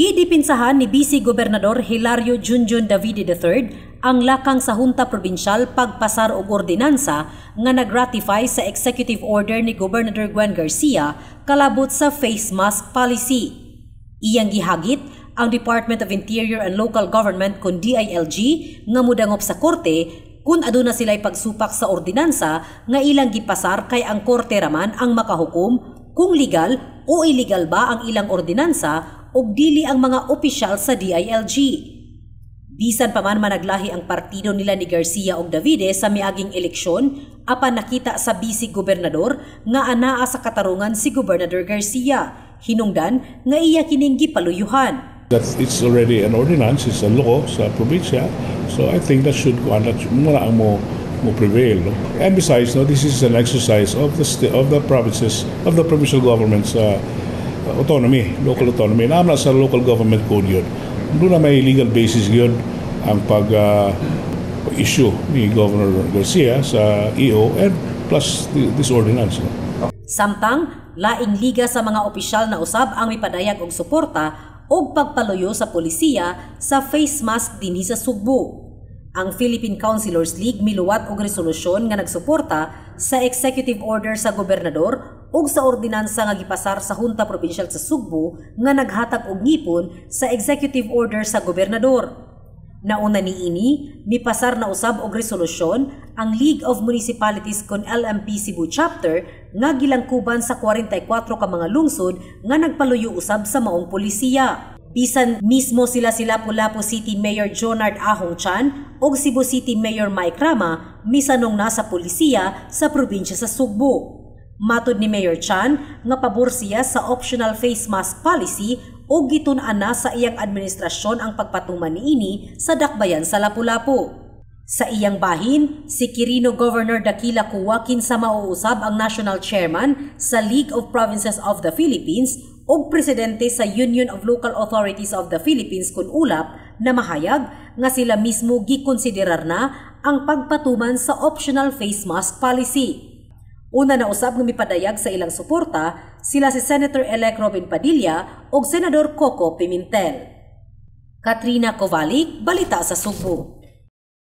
Gidipinsahan ni BC Gobernador Hilario Junjun Davide III ang lakang sa Hunta Probinsyal pagpasar og ordinansa nga nagratify sa executive order ni Gobernador Gwen Garcia kalabot sa face mask policy. Iyang gihagit ang Department of Interior and Local Government kun DILG nga mudangop sa korte kung aduna sila'y pagsupak sa ordinansa nga ilang gipasar kay ang korte raman ang makahukom kung legal o illegal ba ang ilang ordinansa og dili ang mga opisyal sa DILG. Bisan pa man managlahi ang partido nila ni Garcia og Davide sa miaging eleksyon, apan nakita sa busy gobernador nga anaa sa katarungan si Gobernador Garcia, hinungdan nga iya kining gipaluyuhan. That it's already an ordinance, it's a law sa probinsya. So I think that should go under that muna ang mo mo prevail. No? And besides, no, this is an exercise of the of the provinces, of the provincial governments uh, autonomy, local autonomy. Naamla sa local government code yun. Doon na may legal basis yun ang pag uh, issue ni Governor Garcia sa EO and plus this ordinance. Samtang, laing liga sa mga opisyal na usab ang mipadayag og suporta o pagpaluyo sa polisiya sa face mask dinhi sa Subbo. Ang Philippine Councilors League miluwat og resolusyon nga nagsuporta sa executive order sa gobernador ug sa ordinansa nga gipasar sa Hunta Provincial sa Sugbo nga naghatag og ngipon sa executive order sa gobernador. Nauna niini, mipasar na usab og resolusyon ang League of Municipalities kon LMP Cebu chapter nga gilangkuban sa 44 ka mga lungsod nga nagpaluyo usab sa maong pulisya. Bisan mismo sila sila Lapu-Lapu City Mayor Jonard Ahong Chan og Cebu City Mayor Mike Rama misanong nasa pulisya sa probinsya sa Sugbo. Matod ni Mayor Chan nga pabor siya sa optional face mask policy o gitun-an na sa iyang administrasyon ang pagpatuman niini sa dakbayan sa Lapu-Lapu. Sa iyang bahin, si Quirino Governor Dakila Kuwakin sa mauusab ang National Chairman sa League of Provinces of the Philippines o presidente sa Union of Local Authorities of the Philippines kun ulap na mahayag nga sila mismo gikonsiderar na ang pagpatuman sa optional face mask policy. Una na usab ng mipadayag sa ilang suporta sila si senator Elec Robin Padilla ug Senador Coco Pimentel. Katrina Kovalik, Balita sa Subo.